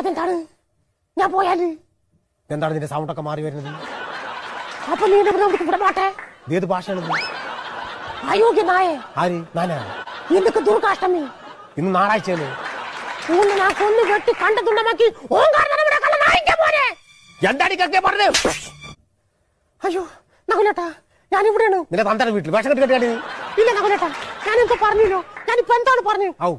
അതെന്താണ് ഞാൻ പോയാല് എന്താണ് നിന്റെ സൗണ്ട് ഒക്കെ മാറി വരുന്നത് അപ്പൊ നീ വിടമാട്ടെ ഏത് ഭാഷയാണത് അയോഗ്യ നായേ ആര് നാനാ എന്തൊക്കെ ദുർഗാഷ്ടമി ഇന്ന് ഞായറാഴ്ചയാണ് ഊന്ന് ഞാൻ കൊന്നു അയ്യോ ഞാൻ വീട്ടിൽ ഭക്ഷണം കെട്ടി ഇല്ല ഞാനിപ്പോ എന്താണ് പറഞ്ഞു ഔ